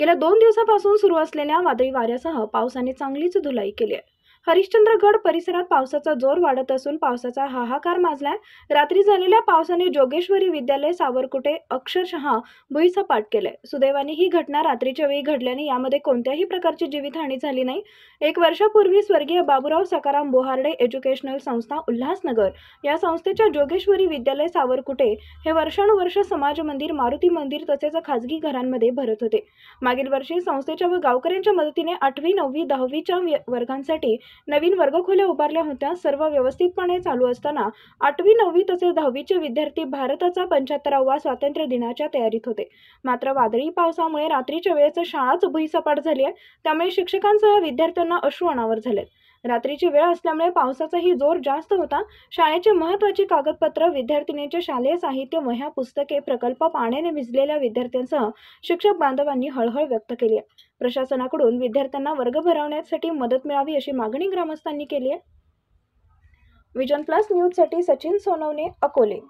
गेल्या दोन दिवसापासून सुरू असलेल्या वादळी वाऱ्यासह पावसाने चांगलीच धुलाई केली आहे हरिश्चंद्रगड परिसरात पावसाचा जोर वाढत असून पावसाचा हाहाकार माजलाय रात्री झालेल्या पावसाने जोगेश्वरी विद्यालय सावरकुटे अक्षरशः भुईसपाट केले सुदैवाने ही घटना रात्रीच्या वेळी घडल्याने यामध्ये कोणत्याही प्रकारची जीवितहानी झाली नाही एक वर्षापूर्वी स्वर्गीय बाबुराव सकाराम बोहार्डे एज्युकेशनल संस्था उल्हासनगर या संस्थेच्या जोगेश्वरी विद्यालय सावरकुटे हे वर्षानुवर्ष समाज मंदिर मारुती मंदिर तसेच खाजगी घरांमध्ये भरत होते मागील वर्षी संस्थेच्या व गावकऱ्यांच्या मदतीने आठवी नववी दहावीच्या वर्गांसाठी नवीन वर्गखोल्या उभारल्या होत्या सर्व व्यवस्थितपणे चालू असताना आठवी नववी तसेच दहावीचे विद्यार्थी भारताचा पंच्याहत्तरावा स्वातंत्र्य दिनाच्या तयारीत होते मात्र वादळी पावसामुळे रात्रीच्या वेळेचं शाळाच भुईसपाट झाली आहे त्यामुळे शिक्षकांसह विद्यार्थ्यांना अश्रू अनावर झालेत रात्रीची वेळ असल्यामुळे पावसाचाही जोर जास्त होता शाळेचे महत्वाची कागदपत्र विद्यार्थिनीचे शालेय साहित्य वह्या पुस्तके प्रकल्प पाण्याने भिजलेल्या विद्यार्थ्यांसह शिक्षक बांधवांनी हळहळ व्यक्त केली आहे प्रशासनाकडून विद्यार्थ्यांना वर्ग भरवण्यासाठी मदत मिळावी अशी मागणी ग्रामस्थांनी केली आहे विजन प्लस न्यूज साठी सचिन सोनवणे अकोले